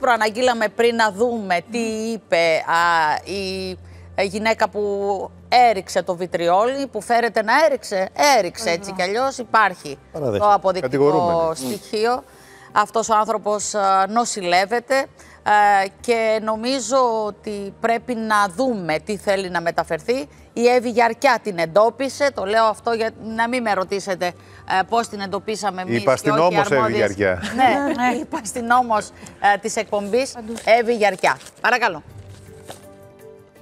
προαναγγείλαμε πριν να δούμε τι είπε η γυναίκα που έριξε το βιτριόλι, που φέρεται να έριξε. Έριξε έτσι κι αλλιώς υπάρχει το αποδεικτικό στοιχείο. Αυτός ο άνθρωπος ε, νοσηλεύεται ε, και νομίζω ότι πρέπει να δούμε τι θέλει να μεταφερθεί. Η Εύη Γιαρκιά την εντόπισε, το λέω αυτό για να μην με ρωτήσετε ε, πώς την εντοπίσαμε εμείς Είπα στην όμως Εύη Γιαρκιά. ναι, είπα στην όμως της εκπομπής Εύη Γιαρκιά. Παρακαλώ.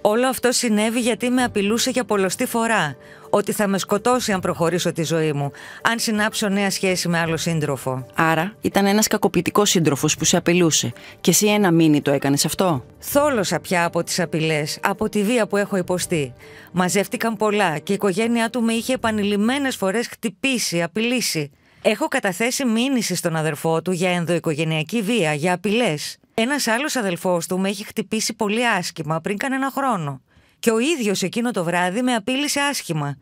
Όλο αυτό συνέβη γιατί με απειλούσε για πολλωστή φορά ότι θα με σκοτώσει αν προχωρήσω τη ζωή μου, αν συνάψω νέα σχέση με άλλο σύντροφο. Άρα ήταν ένας κακοποιητικός σύντροφος που σε απειλούσε. Και εσύ ένα μήνυμα το έκανες αυτό. Θόλωσα πια από τις απειλές, από τη βία που έχω υποστεί. Μαζεύτηκαν πολλά και η οικογένειά του με είχε επανειλημμένες φορές χτυπήσει, απειλήσει. Έχω καταθέσει μήνυση στον αδερφό του για ενδοοικογενειακή βία, για απειλές. Ένας άλλος αδελφός του με έχει χτυπήσει πολύ άσχημα πριν κανένα χρόνο. Και ο ίδιος εκείνο το βράδυ με απείλησε άσχημα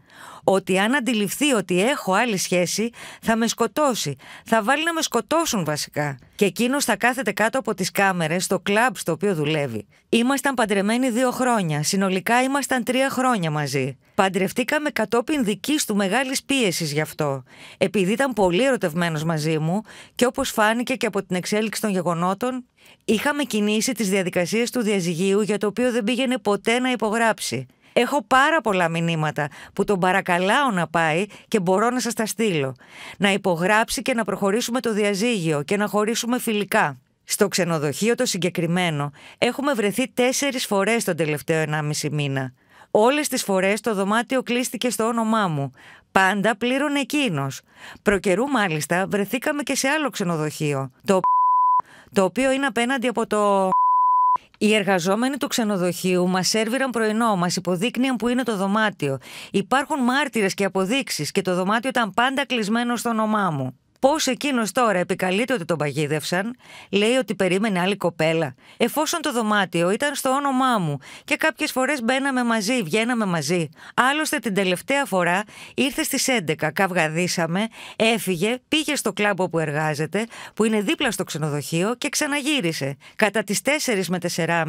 ότι αν αντιληφθεί ότι έχω άλλη σχέση θα με σκοτώσει. Θα βάλει να με σκοτώσουν βασικά. Και εκείνος θα κάθεται κάτω από τις κάμερες στο κλαμπ στο οποίο δουλεύει. Ήμασταν παντρεμένοι δύο χρόνια. Συνολικά ήμασταν τρία χρόνια μαζί. Παντρευτήκαμε κατόπιν δικής του μεγάλης πίεσης γι' αυτό. Επειδή ήταν πολύ ερωτευμένος μαζί μου και όπως φάνηκε και από την εξέλιξη των γεγονότων, είχαμε κινήσει τις διαδικασίες του διαζυγίου για το οποίο δεν πήγαινε ποτέ να υπογράψει. Έχω πάρα πολλά μηνύματα που τον παρακαλάω να πάει και μπορώ να σας τα στείλω. Να υπογράψει και να προχωρήσουμε το διαζύγιο και να χωρίσουμε φιλικά. Στο ξενοδοχείο το συγκεκριμένο έχουμε βρεθεί τέσσερις φορές τον τελευταίο 1,5 μήνα. Όλες τις φορές το δωμάτιο κλείστηκε στο όνομά μου. Πάντα πλήρωνε εκείνος. Προκαιρού μάλιστα βρεθήκαμε και σε άλλο ξενοδοχείο. Το το οποίο είναι απέναντι από το οι εργαζόμενοι του ξενοδοχείου μας έρβηραν πρωινό, μας υποδείκνυαν που είναι το δωμάτιο. Υπάρχουν μάρτυρες και αποδείξεις και το δωμάτιο ήταν πάντα κλεισμένο στο όνομά μου. Πώς εκείνος τώρα επικαλείται ότι τον παγίδευσαν, λέει ότι περίμενε άλλη κοπέλα. Εφόσον το δωμάτιο ήταν στο όνομά μου και κάποιες φορές μπαίναμε μαζί, βγαίναμε μαζί. Άλλωστε την τελευταία φορά ήρθε στις 11, καυγαδίσαμε, έφυγε, πήγε στο κλάμπο που εργάζεται, που είναι δίπλα στο ξενοδοχείο και ξαναγύρισε. Κατά τις 4 με 4.30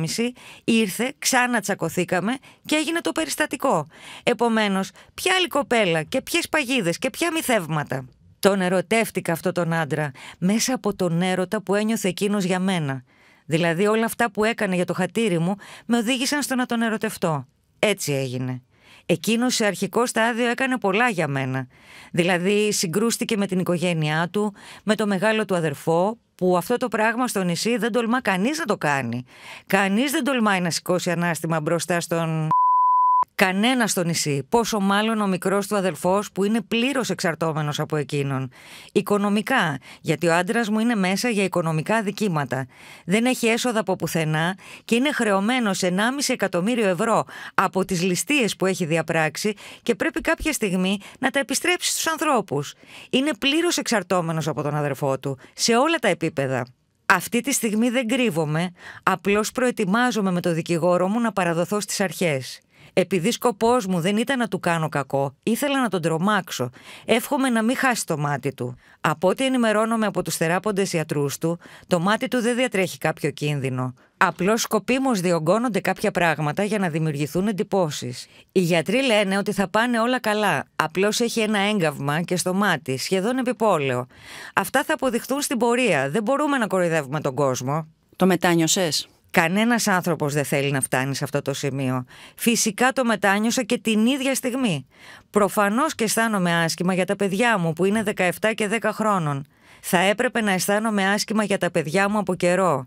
ήρθε, ξανατσακωθήκαμε και έγινε το περιστατικό. Επομένως, ποια άλλη κοπέλα και ποιες παγίδες και ποια μυθεύματα. Τον ερωτεύτηκα αυτό τον άντρα μέσα από τον έρωτα που ένιωθε εκείνος για μένα. Δηλαδή όλα αυτά που έκανε για το χατήρι μου με οδήγησαν στο να τον ερωτευτώ. Έτσι έγινε. Εκείνος σε αρχικό στάδιο έκανε πολλά για μένα. Δηλαδή συγκρούστηκε με την οικογένειά του, με το μεγάλο του αδερφό, που αυτό το πράγμα στο νησί δεν τολμά κανείς να το κάνει. Κανείς δεν τολμάει να σηκώσει ανάστημα μπροστά στον κανένα στο νησί, πόσο μάλλον ο μικρός του αδελφός που είναι πλήρως εξαρτώμενος από εκείνον. Οικονομικά, γιατί ο άντρας μου είναι μέσα για οικονομικά δικήματα. Δεν έχει έσοδα από πουθενά και είναι χρεωμένος 1,5 εκατομμύριο ευρώ από τις ληστείες που έχει διαπράξει και πρέπει κάποια στιγμή να τα επιστρέψει στους ανθρώπους. Είναι πλήρως εξαρτώμενος από τον αδερφό του, σε όλα τα επίπεδα. Αυτή τη στιγμή δεν κρύβομαι, απλώς προετοιμάζομαι με το δικηγόρο μου να παραδοθώ στις αρχές. Επειδή σκοπός μου δεν ήταν να του κάνω κακό, ήθελα να τον τρομάξω. Εύχομαι να μην χάσει το μάτι του. Από ό,τι ενημερώνομαι από τους θεράποντες ιατρούς του, το μάτι του δεν διατρέχει κάποιο κίνδυνο. Απλώς σκοπίμως διωγγώνονται κάποια πράγματα για να δημιουργηθούν εντυπώσεις. Οι γιατροί λένε ότι θα πάνε όλα καλά. Απλώς έχει ένα έγκαυμα και στο μάτι, σχεδόν επιπόλαιο. Αυτά θα αποδειχθούν στην πορεία. Δεν μπορούμε να κοροϊδεύουμε τον κόσμο. Το μετάνιωσες. Κανένας άνθρωπος δεν θέλει να φτάνει σε αυτό το σημείο. Φυσικά το μετάνιωσα και την ίδια στιγμή. Προφανώς και αισθάνομαι άσχημα για τα παιδιά μου που είναι 17 και 10 χρόνων. Θα έπρεπε να αισθάνομαι άσχημα για τα παιδιά μου από καιρό.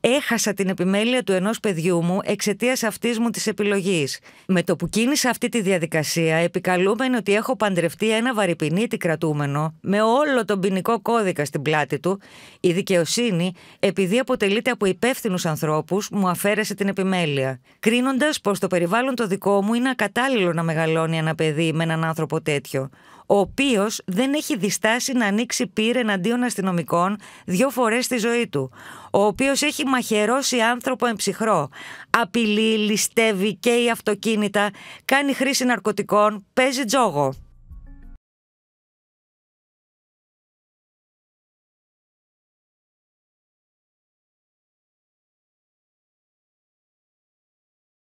Έχασα την επιμέλεια του ενός παιδιού μου εξαιτίας αυτής μου της επιλογής. Με το που κίνησα αυτή τη διαδικασία, επικαλούμενοι ότι έχω παντρευτεί ένα βαρυπινίτη κρατούμενο, με όλο τον ποινικό κώδικα στην πλάτη του, η δικαιοσύνη, επειδή αποτελείται από υπεύθυνους ανθρώπους, μου αφαίρεσε την επιμέλεια. Κρίνοντας πως το περιβάλλον το δικό μου είναι ακατάλληλο να μεγαλώνει ένα παιδί με έναν άνθρωπο τέτοιο ο οποίος δεν έχει διστάσει να ανοίξει πύρ εναντίον αστυνομικών δύο φορές στη ζωή του. Ο οποίος έχει μαχαιρώσει άνθρωπο εμψυχρό. Απειλεί, ληστεύει και αυτοκίνητα, κάνει χρήση ναρκωτικών, παίζει τζόγο.